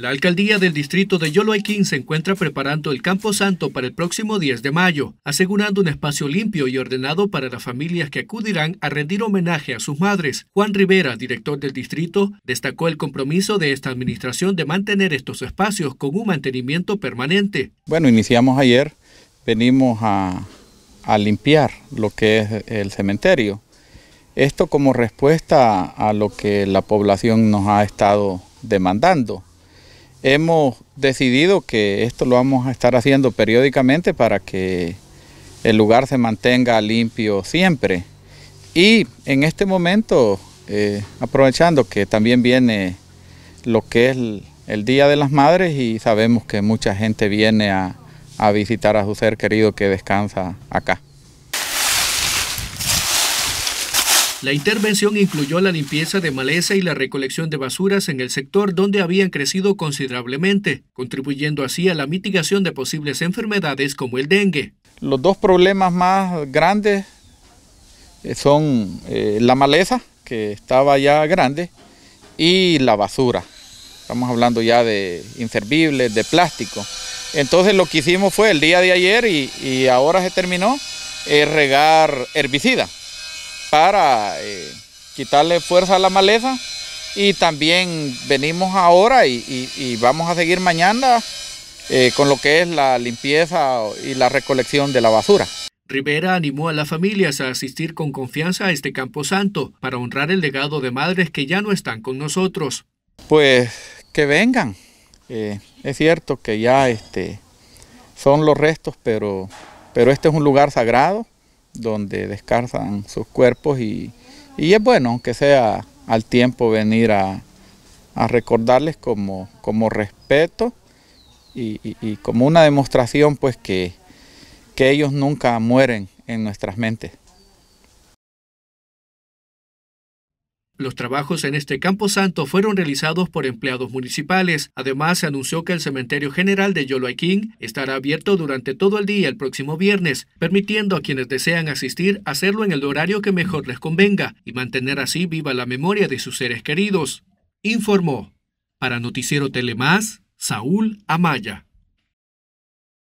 La alcaldía del distrito de Yoloaquín se encuentra preparando el Campo Santo para el próximo 10 de mayo, asegurando un espacio limpio y ordenado para las familias que acudirán a rendir homenaje a sus madres. Juan Rivera, director del distrito, destacó el compromiso de esta administración de mantener estos espacios con un mantenimiento permanente. Bueno, iniciamos ayer, venimos a, a limpiar lo que es el cementerio. Esto como respuesta a lo que la población nos ha estado demandando hemos decidido que esto lo vamos a estar haciendo periódicamente para que el lugar se mantenga limpio siempre. Y en este momento, eh, aprovechando que también viene lo que es el, Día de las Madres y sabemos que mucha gente viene a visitar a su ser querido que descansa acá. La intervención incluyó la limpieza de maleza y la recolección de basuras en el sector donde habían crecido considerablemente, contribuyendo así a la mitigación de posibles enfermedades como el dengue. Los dos problemas más grandes eh, son eh, la maleza, que estaba ya grande, y la basura. Estamos hablando ya de inservibles, de plástico. Entonces lo que hicimos fue el día de ayer y, ahora se terminó, es eh, regar herbicidas para eh, quitarle fuerza a la maleza. Y también venimos ahora y, vamos a seguir mañana eh, con lo que es la limpieza y la recolección de la basura. Rivera animó a las familias a asistir con confianza a este Campo Santo para honrar el legado de madres que ya no están con nosotros. Pues que vengan. Eh, es cierto que ya este, son los restos, pero, pero este es un lugar sagrado donde descansan sus cuerpos y, es bueno, aunque sea al tiempo, venir a, recordarles como, respeto y, y, como una demostración pues que, que ellos nunca mueren en nuestras mentes. Los trabajos en este campo santo fueron realizados por empleados municipales. Además, se anunció que el cementerio general de Yoloaquín estará abierto durante todo el día el próximo viernes, permitiendo a quienes desean asistir hacerlo en el horario que mejor les convenga y mantener así viva la memoria de sus seres queridos. Informó para Noticiero Telemás, Saúl Amaya.